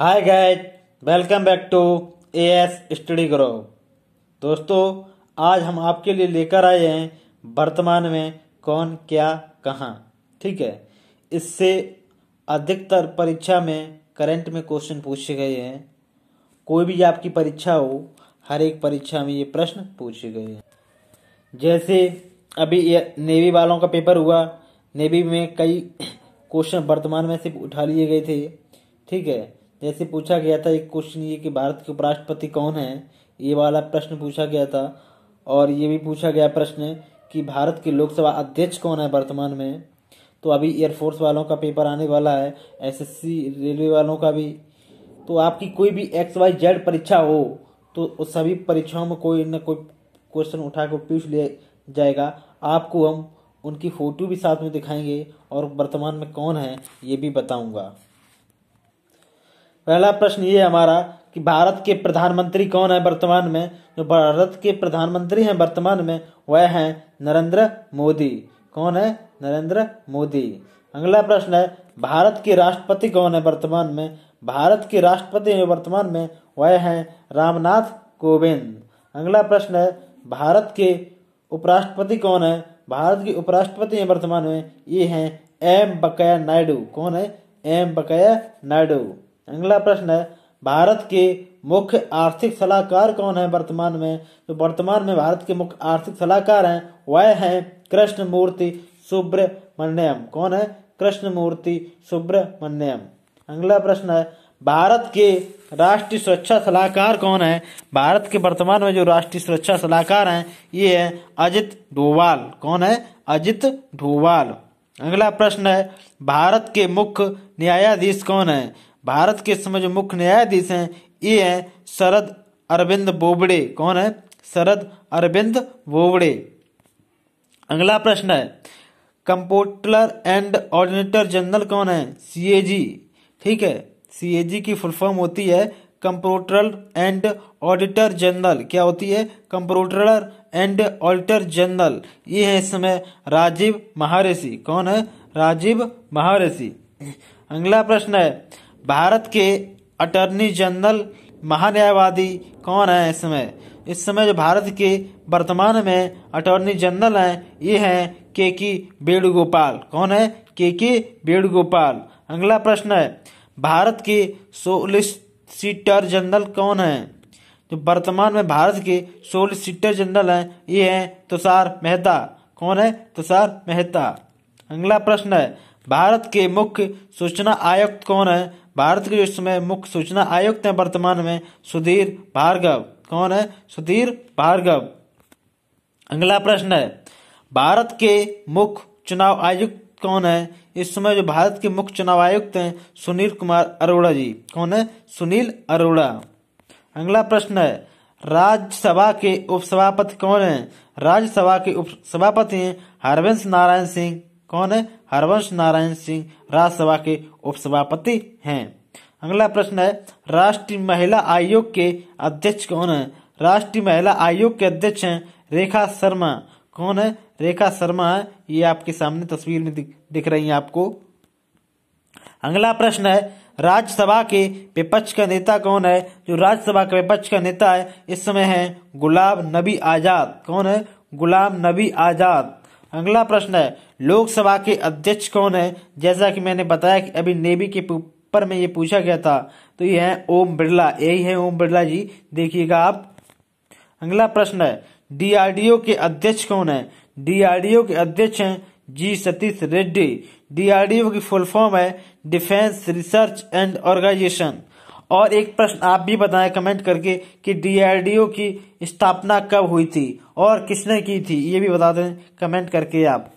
hi guys welcome back to A S study grow दोस्तों आज हम आपके लिए लेकर आए हैं वर्तमान में कौन क्या कहाँ ठीक है इससे अधिकतर परीक्षा में करंट में क्वेश्चन पूछे गए हैं कोई भी आपकी परीक्षा हो हर एक परीक्षा में ये प्रश्न पूछे गए हैं जैसे अभी नेवी वालों का पेपर हुआ नेवी में कई क्वेश्चन वर्तमान में सिर्फ उठा लिए गए थे ठीक है जैसे पूछा गया था एक क्वेश्चन ये कि भारत के उपराष्ट्रपति कौन है ये वाला प्रश्न पूछा गया था और ये भी पूछा गया प्रश्न कि भारत के लोकसभा अध्यक्ष कौन है वर्तमान में तो अभी एयरफोर्स वालों का पेपर आने वाला है एसएससी रेलवे वालों का भी तो आपकी कोई भी एक्स वाई जेड परीक्षा हो तो उस सभी परीक्षाओं में कोई ना कोई क्वेश्चन उठा कर पूछ लिया जाएगा आपको हम उनकी फ़ोटो भी साथ में दिखाएंगे और वर्तमान में कौन है ये भी बताऊंगा पहला प्रश्न ये हमारा कि भारत के प्रधानमंत्री कौन है वर्तमान में जो भारत के प्रधानमंत्री हैं वर्तमान में वह हैं नरेंद्र मोदी कौन है नरेंद्र मोदी अगला प्रश्न है भारत के राष्ट्रपति कौन है वर्तमान में भारत के राष्ट्रपति हैं वर्तमान में वह हैं रामनाथ कोविंद अगला प्रश्न है भारत के उपराष्ट्रपति कौन है भारत के उपराष्ट्रपति हैं वर्तमान में ये हैं एम बकैया नायडू कौन है एम बकैया नायडू अगला प्रश्न है भारत के मुख्य आर्थिक सलाहकार कौन है वर्तमान में तो वर्तमान में भारत के मुख्य आर्थिक सलाहकार हैं वह हैं मूर्ति सुब्रमण्यम कौन है कृष्ण मूर्ति सुब्रमण्यम अगला प्रश्न है भारत के राष्ट्रीय सुरक्षा सलाहकार कौन है भारत के वर्तमान में जो राष्ट्रीय सुरक्षा सलाहकार हैं ये है अजित डोवाल कौन है अजित डोवाल अगला प्रश्न है भारत के मुख्य न्यायाधीश कौन है भारत के समय जो मुख्य न्यायाधीश हैं ये हैं शरद अरविंद बोबड़े कौन है शरद अरविंद बोबड़े अगला प्रश्न है कंपोटलर एंड ऑर्डिनेटर जनरल कौन है सीएजी ठीक है सीएजी की फुल फॉर्म होती है कंप्यूटर एंड ऑडिटर जनरल क्या होती है कंप्यूटर एंड ऑडिटर जनरल ये है इस समय राजीव महारेशी कौन है राजीव महारेशी अगला प्रश्न है भारत के अटर्नी जनरल महान्यायवादी कौन है इस समय इस समय जो भारत के वर्तमान में अटॉर्नी जनरल हैं ये हैं के के वेणुगोपाल कौन है के के वेणुगोपाल अगला प्रश्न है भारत के सोलिसिटर जनरल कौन है जो वर्तमान में भारत के सोलिसिटर जनरल हैं ये हैं तुषार मेहता कौन है तुषार मेहता अगला प्रश्न है भारत के मुख्य सूचना आयुक्त कौन है भारत के इस समय मुख्य सूचना आयुक्त हैं वर्तमान में सुधीर भार्गव कौन है सुधीर भार्गव अगला प्रश्न है भारत के मुख्य चुनाव आयुक्त कौन है इस समय जो भारत के मुख्य चुनाव आयुक्त हैं सुनील कुमार अरोड़ा जी कौन है सुनील अरोड़ा अगला प्रश्न है राज्यसभा के उपसभापति कौन है राज्यसभा के उपसभापति हैं हरवंश नारायण सिंह कौन है हरवंश नारायण सिंह राज्यसभा के उपसभापति हैं अगला प्रश्न है राष्ट्रीय महिला आयोग के अध्यक्ष कौन है राष्ट्रीय महिला आयोग के अध्यक्ष हैं रेखा शर्मा कौन है रेखा शर्मा है ये आपके सामने तस्वीर में दिख, रही है आपको अगला प्रश्न है राज्यसभा के विपक्ष का नेता कौन है जो राज्यसभा के विपक्ष का नेता है इस समय है गुलाम नबी आजाद कौन है गुलाम नबी आजाद अगला प्रश्न है लोकसभा के अध्यक्ष कौन है जैसा कि मैंने बताया कि अभी नेवी के पर में ये पूछा गया था तो ये है ओम बिरला यही है ओम बिरला जी देखिएगा आप अगला प्रश्न है डीआरडीओ के अध्यक्ष कौन है डीआरडीओ के अध्यक्ष हैं जी सतीश रेड्डी डीआरडीओ की फुल फॉर्म है डिफेंस रिसर्च एंड ऑर्गेनाइजेशन और एक प्रश्न आप भी बताएं कमेंट करके कि डीआरडीओ की स्थापना कब हुई थी और किसने की थी ये भी बता दें कमेंट करके आप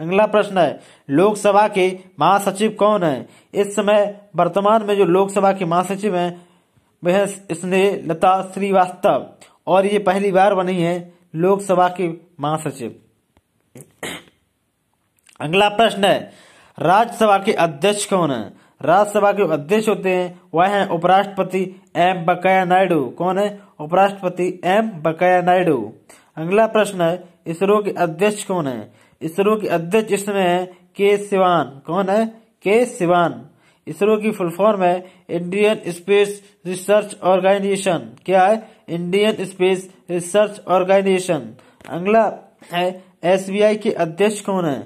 अगला प्रश्न है लोकसभा के महासचिव कौन है इस समय वर्तमान में जो लोकसभा के महासचिव हैं वह स्नेह लता श्रीवास्तव और ये पहली बार बनी है लोकसभा के महासचिव अगला प्रश्न है राज्यसभा के अध्यक्ष कौन है राज्यसभा के अध्यक्ष होते हैं वह हैं उपराष्ट्रपति एम बकाया नायडू कौन है उपराष्ट्रपति एम बकाया नायडू अगला प्रश्न है इसरो के अध्यक्ष कौन है इसरो के अध्यक्ष इसमें है के सिवान कौन है के सिवान इसरो की फुल फॉर्म है इंडियन स्पेस रिसर्च ऑर्गेनाइजेशन क्या है इंडियन स्पेस रिसर्च ऑर्गेनाइजेशन अगला है एस के अध्यक्ष कौन है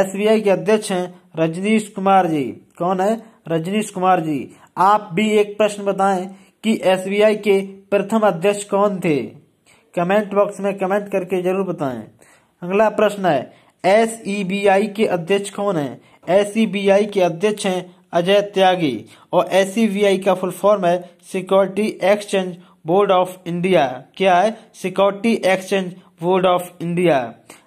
एस के अध्यक्ष हैं रजनीश कुमार जी कौन है रजनीश कुमार जी आप भी एक प्रश्न बताएं कि एसबीआई के प्रथम अध्यक्ष कौन थे कमेंट बॉक्स में कमेंट करके जरूर बताएं अगला प्रश्न है एस के अध्यक्ष कौन है एस के अध्यक्ष हैं अजय त्यागी और एस का फुल फॉर्म है security exchange board of India क्या है security exchange board of India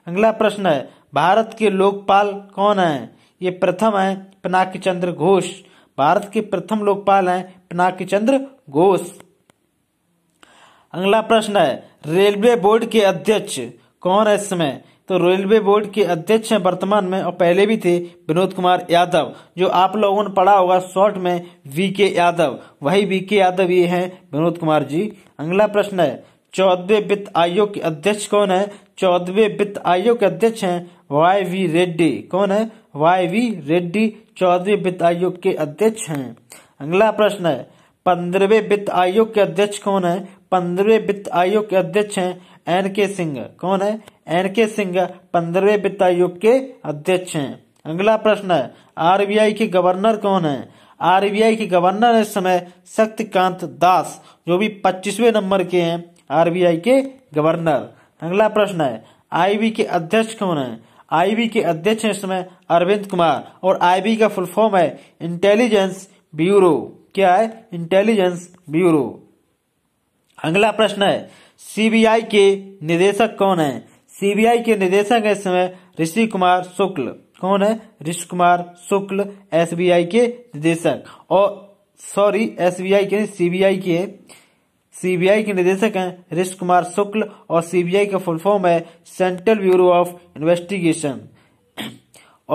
अगला प्रश्न है भारत के लोकपाल कौन है ये प्रथम है पिनाकी चंद्र घोष भारत के प्रथम लोकपाल हैं पिनाकी चंद्र घोष अगला प्रश्न है रेलवे बोर्ड के अध्यक्ष कौन है इस समय तो रेलवे बोर्ड के अध्यक्ष हैं वर्तमान में और पहले भी थे विनोद कुमार यादव जो आप लोगों ने पढ़ा होगा शॉर्ट में वी के यादव वही वी के यादव ये हैं विनोद कुमार जी अगला प्रश्न है चौदवे वित्त आयोग के अध्यक्ष कौन है चौदवे वित्त आयोग के अध्यक्ष हैं वाई वी रेड्डी कौन है वाई वी रेड्डी चौदहवें वित्त आयोग के अध्यक्ष हैं अगला प्रश्न है पंद्रहवें वित्त आयोग के अध्यक्ष कौन है पंद्रहवें वित्त आयोग के अध्यक्ष हैं एन के सिंह कौन है एन के सिंह पंद्रहवें वित्त आयोग के अध्यक्ष हैं अगला प्रश्न है आरबीआई के गवर्नर कौन है आरबीआई के गवर्नर इस समय शक्तिकांत दास जो भी पच्चीसवें नंबर के हैं आरबीआई के गवर्नर अगला प्रश्न है आईबी के अध्यक्ष कौन है आईबी के अध्यक्ष हैं इस समय अरविंद कुमार और आईबी का फुल फॉर्म है इंटेलिजेंस ब्यूरो क्या है इंटेलिजेंस ब्यूरो अगला प्रश्न है सीबीआई के निदेशक कौन है सीबीआई के निदेशक है इस समय ऋषि कुमार शुक्ल कौन है ऋषि कुमार शुक्ल एसबीआई के निदेशक और सॉरी एसबीआई के सीबीआई के सीबीआई के निदेशक हैं रिश कुमार शुक्ल और सीबीआई का फुल फॉर्म है सेंट्रल ब्यूरो ऑफ इन्वेस्टिगेशन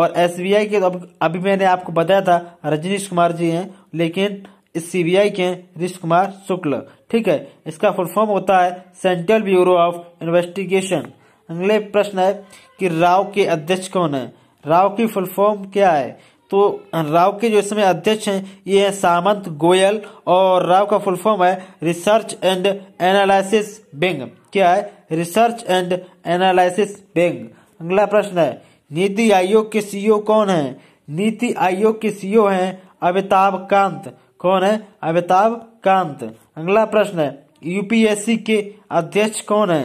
और एसबीआई के तो अभी मैंने आपको बताया था रजनीश कुमार जी हैं लेकिन इस सीबीआई के हैं रिश कुमार शुक्ल ठीक है इसका फुल फॉर्म होता है सेंट्रल ब्यूरो ऑफ इन्वेस्टिगेशन अगले प्रश्न है कि राव के अध्यक्ष कौन है राव की फुल फॉर्म क्या है तो राव के जो इसमें अध्यक्ष हैं ये हैं सामंत गोयल और राव का फुल फॉर्म है रिसर्च एंड एनालिसिस बिंग क्या है रिसर्च एंड एनालिसिस बिंग अगला प्रश्न है नीति आयोग के सीईओ e कौन है नीति आयोग के सीईओ e हैं अमिताभ कांत कौन है अमिताभ कांत अगला प्रश्न है यूपीएससी के अध्यक्ष कौन है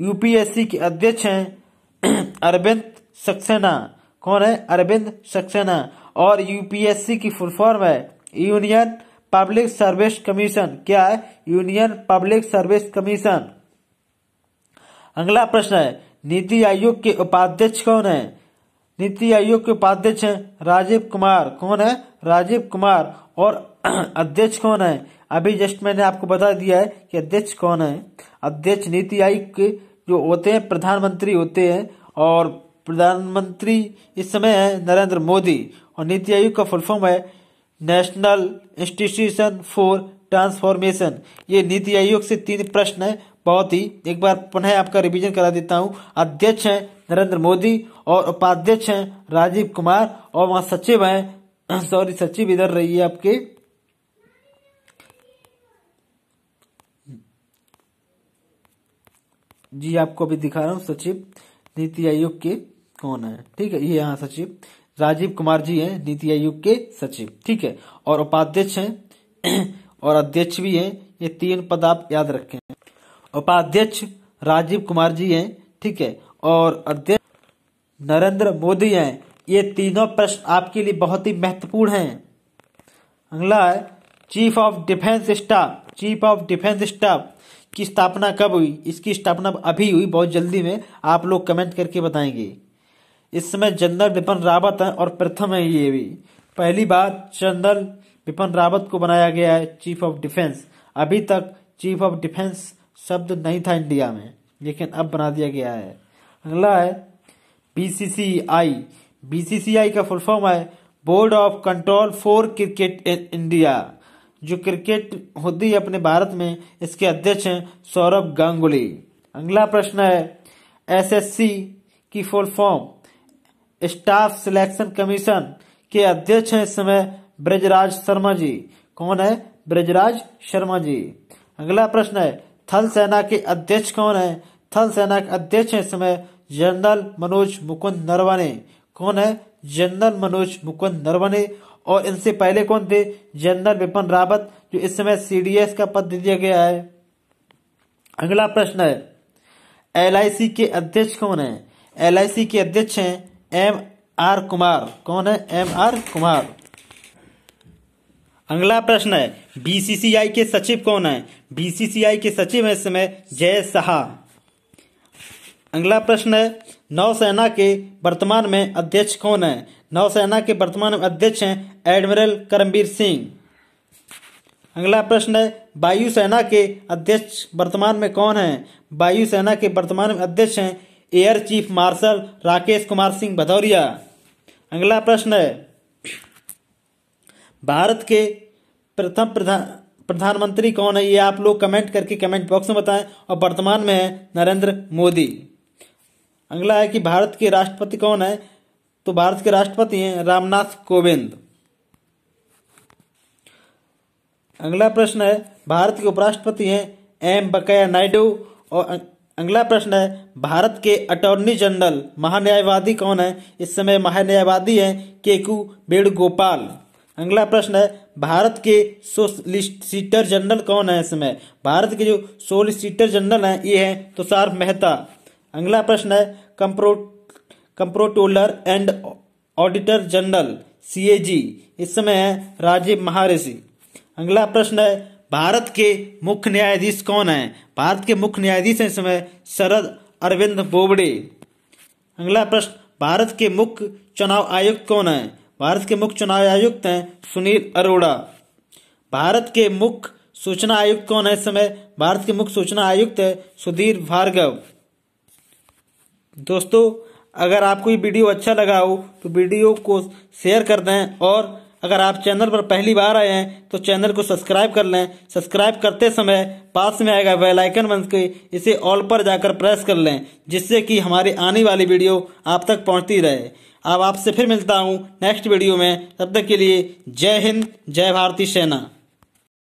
यूपीएससी के अध्यक्ष हैं अरविंद सक्सेना कौन है अरविंद सक्सेना और यूपीएससी की फुल फॉर्म है यूनियन पब्लिक सर्विस कमीशन क्या है यूनियन पब्लिक सर्विस कमीशन अगला प्रश्न है नीति आयोग के उपाध्यक्ष कौन है नीति आयोग के उपाध्यक्ष हैं राजीव कुमार कौन है राजीव कुमार और अध्यक्ष कौन है अभी जस्ट मैंने आपको बता दिया है कि अध्यक्ष कौन है अध्यक्ष नीति आयोग के जो होते हैं प्रधानमंत्री होते हैं और प्रधानमंत्री इस समय है नरेंद्र मोदी और नीति आयोग का फुल फॉर्म है नेशनल इंस्टीट्यूशन फॉर ट्रांसफॉर्मेशन ये नीति आयोग से तीन प्रश्न है बहुत ही एक बार पुनः आपका रिवीजन करा देता हूँ अध्यक्ष हैं नरेंद्र मोदी और उपाध्यक्ष हैं राजीव कुमार और वहाँ सचिव हैं सॉरी सचिव इधर रही है आपके जी आपको अभी दिखा रहा हूँ सचिव नीति आयोग के कौन है ठीक है ये यहाँ सचिव राजीव कुमार जी हैं नीति आयोग के सचिव ठीक है और उपाध्यक्ष हैं और अध्यक्ष भी हैं ये तीन पद आप याद रखें उपाध्यक्ष राजीव कुमार जी हैं ठीक है और अध्यक्ष नरेंद्र मोदी हैं ये तीनों प्रश्न आपके लिए बहुत ही महत्वपूर्ण हैं अगला है chief of defence staff chief of defence staff की स्थापना कब हुई इसकी स्थापना अभी हुई बहुत जल्दी में आप लोग कमेंट करके बताएंगे इस समय जनरल बिपिन रावत हैं और प्रथम है ये भी पहली बार जनरल बिपिन रावत को बनाया गया है चीफ ऑफ डिफेंस अभी तक चीफ ऑफ डिफेंस शब्द नहीं था इंडिया में लेकिन अब बना दिया गया है अगला है बीसीसीआई बीसीसीआई का फुल फॉर्म है board of control for cricket in India जो क्रिकेट होती है अपने भारत में इसके अध्यक्ष हैं सौरभ गांगुली अगला प्रश्न है एसएससी की full form staff selection commission के अध्यक्ष हैं इस समय ब्रजराज शर्मा जी कौन है ब्रजराज शर्मा जी अगला प्रश्न है थल सेना के अध्यक्ष कौन है थल सेना के अध्यक्ष इस समय जनरल मनोज मुकुंद नरवणे कौन है जनरल मनोज मुकुंद नरवणे और इनसे पहले कौन थे जनरल विपिन रावत जो इस समय सीडीएस का पद दिया गया है अगला प्रश्न है एलआईसी के अध्यक्ष कौन है एलआईसी के अध्यक्ष हैं एम आर कुमार कौन है एम आर कुमार अगला प्रश्न है बीसीसीआई के सचिव कौन है बीसीसीआई के सचिव है इस समय जय शाह अगला प्रश्न है नौसेना के वर्तमान में अध्यक्ष कौन है नौसेना के वर्तमान में अध्यक्ष हैं एडमिरल करमबीर सिंह अगला प्रश्न है वायुसेना के अध्यक्ष वर्तमान में कौन है वायुसेना के वर्तमान में अध्यक्ष हैं air chief marshal Rakesh Kumar Singh Bhadauria अगला प्रश्न है भारत के प्रथम प्रधान प्रधानमंत्री कौन है ये आप लोग कमेंट करके कमेंट बॉक्स में बताएं और वर्तमान में है नरेंद्र मोदी अगला है कि भारत के राष्ट्रपति कौन है तो भारत के राष्ट्रपति हैं रामनाथ कोविंद अगला प्रश्न है भारत के उपराष्ट्रपति हैं एम वेंकैया नायडू और अगला प्रश्न है भारत के अटॉर्नी जनरल महान्यायवादी कौन है इस समय महान्यायवादी हैं केकू वेणुगोपाल अगला प्रश्न है भारत के सोलिसिटर जनरल कौन है समय भारत के जो सोलिसिटर जनरल हैं ये हैं तुषार मेहता अगला प्रश्न है comptroller comptroller and auditor general C इस समय है राजीव महारिषि अगला प्रश्न है भारत के मुख्य न्यायाधीश कौन है भारत के मुख्य न्यायाधीश हैं समय शरद अरविंद बोबडे अगला प्रश्न भारत के मुख्य चुनाव आयुक्त कौन है भारत के मुख्य चुनाव आयुक्त हैं सुनील अरोड़ा भारत के मुख्य सूचना आयुक्त कौन है इस समय भारत के मुख्य सूचना आयुक्त है सुधीर भार्गव दोस्तों अगर आपको ये वीडियो अच्छा लगा हो तो वीडियो को शेयर कर दें और अगर आप चैनल पर पहली बार आए हैं तो चैनल को सब्सक्राइब कर लें सब्सक्राइब करते समय पास में आएगा बेल आइकन बन के इसे ऑल पर जाकर प्रेस कर लें जिससे कि हमारी आने वाली वीडियो आप तक पहुंचती रहे अब आपसे फिर मिलता हूं नेक्स्ट वीडियो में तब तक के लिए जय हिंद जय भारती सेना